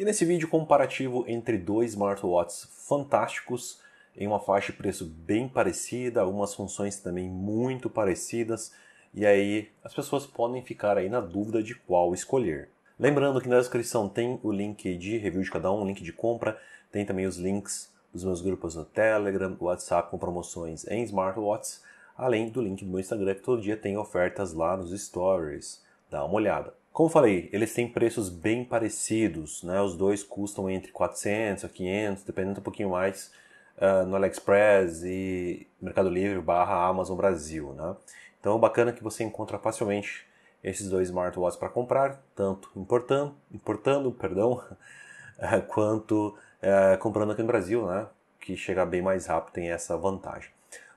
E nesse vídeo comparativo entre dois smartwatches fantásticos, em uma faixa de preço bem parecida, algumas funções também muito parecidas, e aí as pessoas podem ficar aí na dúvida de qual escolher. Lembrando que na descrição tem o link de review de cada um, o link de compra, tem também os links dos meus grupos no Telegram, WhatsApp com promoções em smartwatches, além do link do meu Instagram que todo dia tem ofertas lá nos stories. Dá uma olhada. Como falei, eles têm preços bem parecidos, né? Os dois custam entre 400 a 500, dependendo um pouquinho mais uh, no AliExpress e Mercado Livre barra Amazon Brasil, né? Então, é bacana que você encontra facilmente esses dois smartwatches para comprar, tanto importando, importando perdão, eh, quanto uh, comprando aqui no Brasil, né? Que chega bem mais rápido, tem essa vantagem.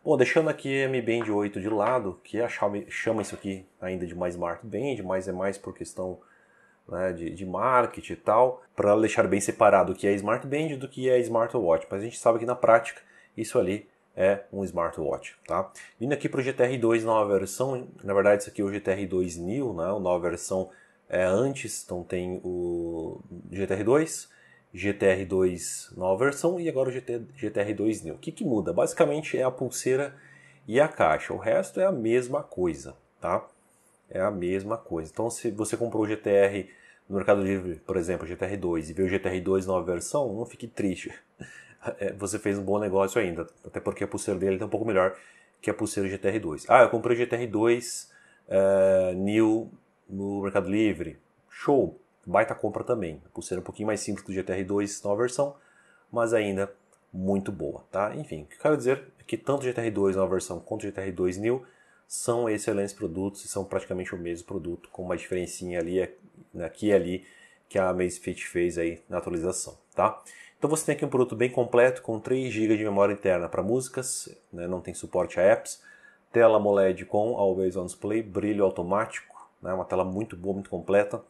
Bom, deixando aqui a Mi Band 8 de lado, que é a Xiaomi chama isso aqui ainda de mais Smart Band, mas é mais por questão né, de, de marketing e tal, para deixar bem separado o que é Smart Band do que é Smartwatch. Mas a gente sabe que na prática isso ali é um smartwatch, tá? Vindo aqui para o GTR2 nova versão, na verdade isso aqui é o GTR2 New, né? A nova versão é antes, então tem o GTR2, GTR 2 nova versão e agora o GT, GTR 2 New. O que, que muda? Basicamente é a pulseira e a caixa. O resto é a mesma coisa, tá? É a mesma coisa. Então, se você comprou o GTR no Mercado Livre, por exemplo, GTR 2 e vê o GTR 2 nova versão, não fique triste. É, você fez um bom negócio ainda, até porque a pulseira dele é um pouco melhor que a pulseira GTR 2. Ah, eu comprei o GTR 2 uh, eh, New no Mercado Livre. Show! Baita compra também, por ser um pouquinho mais simples que o GTR 2 nova versão, mas ainda muito boa, tá? Enfim, o que eu quero dizer é que tanto o GTR 2 nova versão quanto o GTR 2 New são excelentes produtos e são praticamente o mesmo produto, com uma diferencinha ali, é, né, aqui e ali, que a Amazfit fez aí na atualização, tá? Então você tem aqui um produto bem completo, com 3 GB de memória interna para músicas, né? não tem suporte a apps, tela AMOLED com Always On Display, brilho automático, né? uma tela muito boa, muito completa,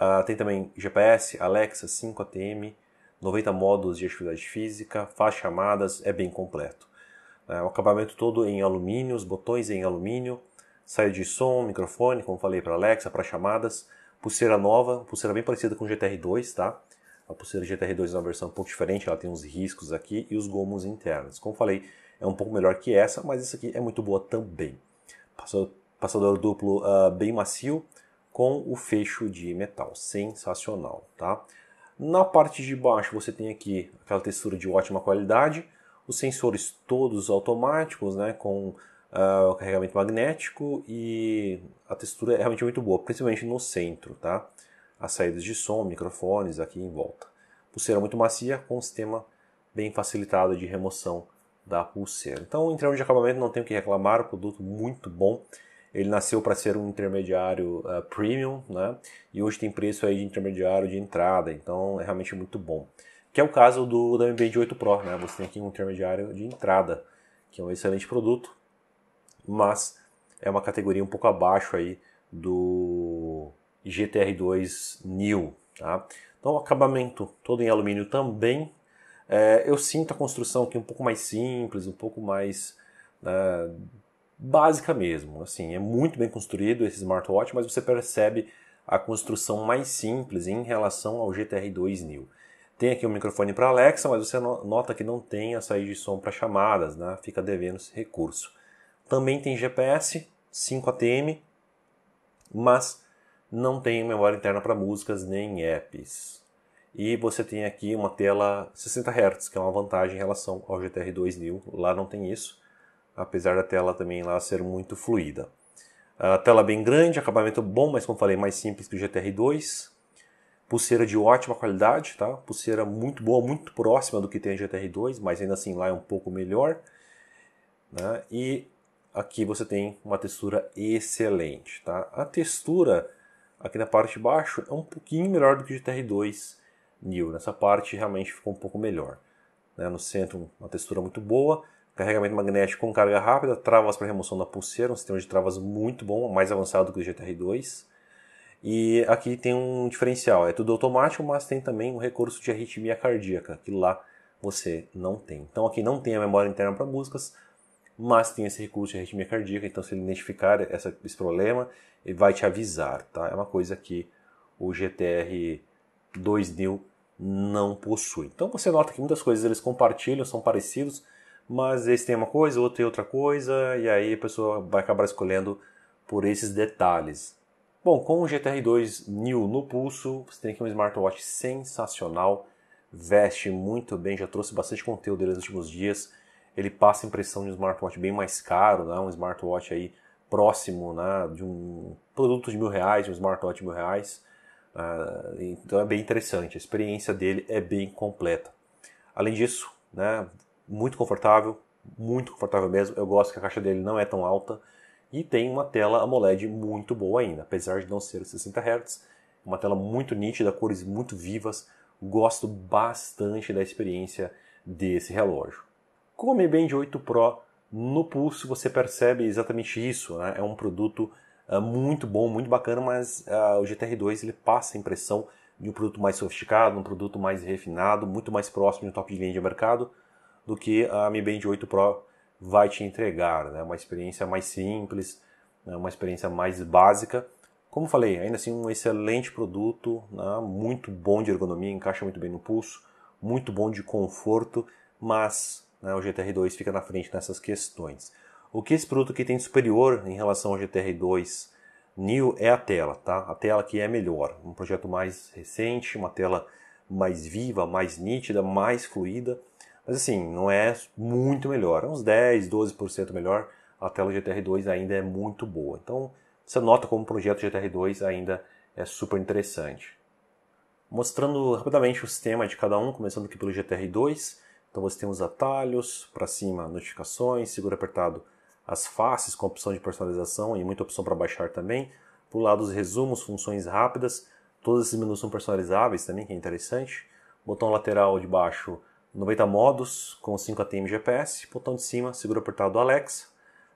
Uh, tem também GPS, Alexa, 5 ATM, 90 modos de atividade física, faz chamadas, é bem completo. Uh, o acabamento todo em alumínio, os botões em alumínio, saída de som, microfone, como falei para Alexa, para chamadas, pulseira nova, pulseira bem parecida com o GTR2, tá? A pulseira GTR2 é uma versão um pouco diferente, ela tem uns riscos aqui e os gomos internos. Como falei, é um pouco melhor que essa, mas essa aqui é muito boa também. Passador duplo uh, bem macio, com o fecho de metal. Sensacional, tá? Na parte de baixo você tem aqui aquela textura de ótima qualidade, os sensores todos automáticos, né, com uh, o carregamento magnético e a textura é realmente muito boa, principalmente no centro, tá? As saídas de som, microfones aqui em volta. Pulseira muito macia com um sistema bem facilitado de remoção da pulseira. Então, em termos de acabamento, não tenho o que reclamar, o produto muito bom. Ele nasceu para ser um intermediário uh, premium, né? E hoje tem preço aí de intermediário de entrada, então é realmente muito bom. Que é o caso do da MBD8 Pro, né? Você tem aqui um intermediário de entrada, que é um excelente produto, mas é uma categoria um pouco abaixo aí do GTR2 New, tá? Então, o acabamento todo em alumínio também. É, eu sinto a construção aqui um pouco mais simples, um pouco mais né, básica mesmo. Assim, é muito bem construído esse smartwatch, mas você percebe a construção mais simples em relação ao GTR 2 Tem aqui um microfone para Alexa, mas você nota que não tem a saída de som para chamadas, né? fica devendo esse recurso. Também tem GPS, 5 ATM, mas não tem memória interna para músicas nem apps. E você tem aqui uma tela 60 Hz, que é uma vantagem em relação ao GTR 2 lá não tem isso apesar da tela também lá ser muito fluida. A tela bem grande, acabamento bom, mas como falei, mais simples que o GTR 2. Pulseira de ótima qualidade, tá? Pulseira muito boa, muito próxima do que tem a GTR 2, mas ainda assim lá é um pouco melhor. Né? E aqui você tem uma textura excelente, tá? A textura aqui na parte de baixo é um pouquinho melhor do que o GTR 2 New. Nessa parte realmente ficou um pouco melhor. Né? No centro uma textura muito boa carregamento magnético com carga rápida, travas para remoção da pulseira, um sistema de travas muito bom, mais avançado que o GTR2. E aqui tem um diferencial, é tudo automático, mas tem também um recurso de arritmia cardíaca, que lá você não tem. Então aqui não tem a memória interna para músicas, mas tem esse recurso de arritmia cardíaca, então se ele identificar essa, esse problema, ele vai te avisar, tá? É uma coisa que o GTR 2000 não possui. Então você nota que muitas coisas eles compartilham, são parecidos, mas esse tem uma coisa, outro tem outra coisa, e aí a pessoa vai acabar escolhendo por esses detalhes. Bom, com o GTR 2 New no pulso, você tem aqui um smartwatch sensacional, veste muito bem, já trouxe bastante conteúdo dele nos últimos dias. Ele passa a impressão de um smartwatch bem mais caro, né? um smartwatch aí próximo né? de um produto de mil reais, um smartwatch de mil reais. Uh, então é bem interessante, a experiência dele é bem completa. Além disso, né, muito confortável, muito confortável mesmo. Eu gosto que a caixa dele não é tão alta e tem uma tela AMOLED muito boa ainda, apesar de não ser 60 Hz, uma tela muito nítida, cores muito vivas. Gosto bastante da experiência desse relógio. Com o Mi Band 8 Pro no pulso você percebe exatamente isso, né? é um produto uh, muito bom, muito bacana, mas uh, o GTR2 ele passa a impressão de um produto mais sofisticado, um produto mais refinado, muito mais próximo de um top de linha de mercado, do que a Mi Band 8 Pro vai te entregar, né? Uma experiência mais simples, né? uma experiência mais básica. Como falei, ainda assim um excelente produto, né? muito bom de ergonomia, encaixa muito bem no pulso, muito bom de conforto, mas né, o GTR2 fica na frente nessas questões. O que esse produto aqui tem de superior em relação ao GTR2 New é a tela, tá? A tela que é melhor, um projeto mais recente, uma tela mais viva, mais nítida, mais fluida, mas assim, não é muito melhor, é uns 10, 12% melhor. A tela GTR2 ainda é muito boa. Então, você nota como o projeto GTR2 ainda é super interessante. Mostrando rapidamente o sistema de cada um, começando aqui pelo GTR2. Então você tem os atalhos, para cima notificações, seguro apertado as faces com opção de personalização e muita opção para baixar também. por lado os resumos, funções rápidas, todos esses menus são personalizáveis também, que é interessante. Botão lateral de baixo, 90 modos com 5 ATM GPS, botão de cima, segura apertado Alexa,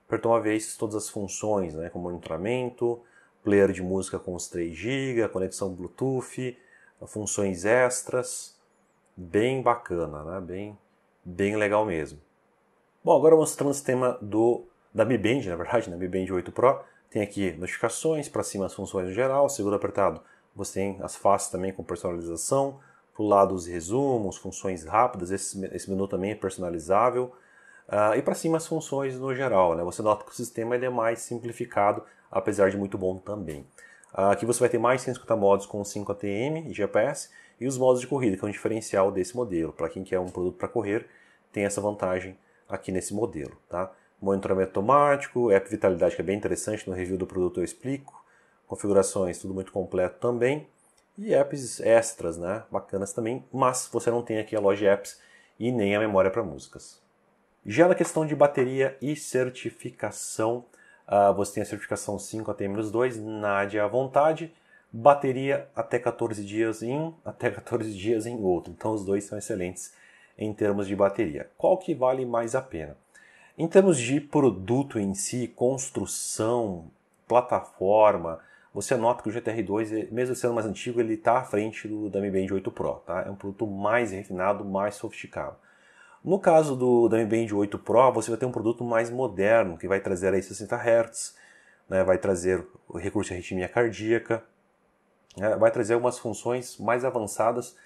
apertou uma vez todas as funções, né, como monitoramento, player de música com os 3 GB, conexão Bluetooth, funções extras, bem bacana, né, bem, bem legal mesmo. Bom, agora mostrando o sistema do, da Mi Band, na verdade, na né, Mi Band 8 Pro, tem aqui notificações, para cima as funções no geral, segura apertado você tem as faces também com personalização, para o lado os resumos, funções rápidas, esse, esse menu também é personalizável. Uh, e para cima as funções no geral. Né? Você nota que o sistema ele é mais simplificado, apesar de muito bom também. Uh, aqui você vai ter mais 150 modos com 5 ATM e GPS e os modos de corrida, que é um diferencial desse modelo. Para quem quer um produto para correr, tem essa vantagem aqui nesse modelo. Tá? Monitoramento automático, app vitalidade que é bem interessante, no review do produto eu explico. Configurações, tudo muito completo também e apps extras, né? Bacanas também, mas você não tem aqui a loja de apps e nem a memória para músicas. Já na questão de bateria e certificação, uh, você tem a certificação 5 até menos 2, nade à vontade, bateria até 14 dias em um, até 14 dias em outro. Então os dois são excelentes em termos de bateria. Qual que vale mais a pena? Em termos de produto em si, construção, plataforma, você nota que o GTR2, eh, mesmo sendo mais antigo, ele está à frente do, da Band 8 Pro. Tá? É um produto mais refinado, mais sofisticado. No caso do, da Band 8 Pro, você vai ter um produto mais moderno, que vai trazer aí 60 Hz, né? vai trazer o recurso de arritmia cardíaca, né? vai trazer algumas funções mais avançadas,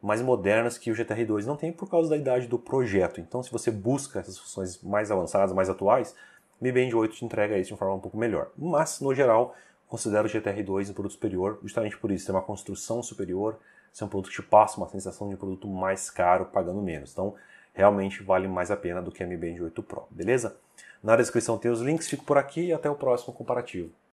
mais modernas que o GTR2 não tem por causa da idade do projeto. Então, se você busca essas funções mais avançadas, mais atuais, Mi Band 8 te entrega isso de uma forma um pouco melhor. Mas, no geral, considero o GTR2 um produto superior, justamente por isso, tem uma construção superior, ser é um produto que te passa uma sensação de um produto mais caro pagando menos. Então, realmente vale mais a pena do que a Mi Band 8 Pro, beleza? Na descrição tem os links, fico por aqui e até o próximo comparativo.